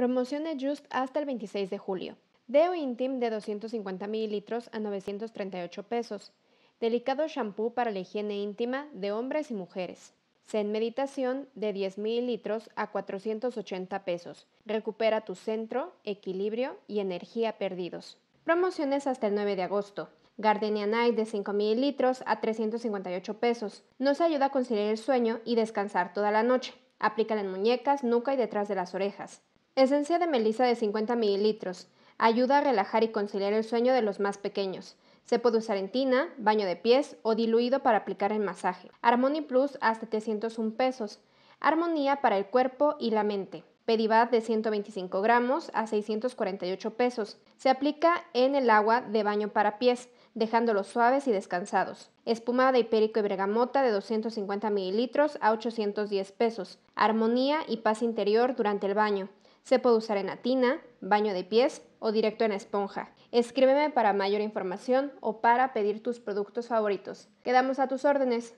Promociones Just hasta el 26 de julio. Deo Intim de 250 mililitros a 938 pesos. Delicado shampoo para la higiene íntima de hombres y mujeres. Zen Meditación de 10 mililitros a 480 pesos. Recupera tu centro, equilibrio y energía perdidos. Promociones hasta el 9 de agosto. Gardenia Night de 5 mililitros a 358 pesos. Nos ayuda a conciliar el sueño y descansar toda la noche. Aplícala en muñecas, nuca y detrás de las orejas. Esencia de melisa de 50 mililitros. Ayuda a relajar y conciliar el sueño de los más pequeños. Se puede usar en tina, baño de pies o diluido para aplicar en masaje. Harmony Plus hasta 301 pesos. Armonía para el cuerpo y la mente. Pedivat de 125 gramos a 648 pesos. Se aplica en el agua de baño para pies, dejándolos suaves y descansados. Espuma de hipérico y bergamota de 250 mililitros a 810 pesos. Armonía y paz interior durante el baño. Se puede usar en atina, baño de pies o directo en esponja. Escríbeme para mayor información o para pedir tus productos favoritos. Quedamos a tus órdenes.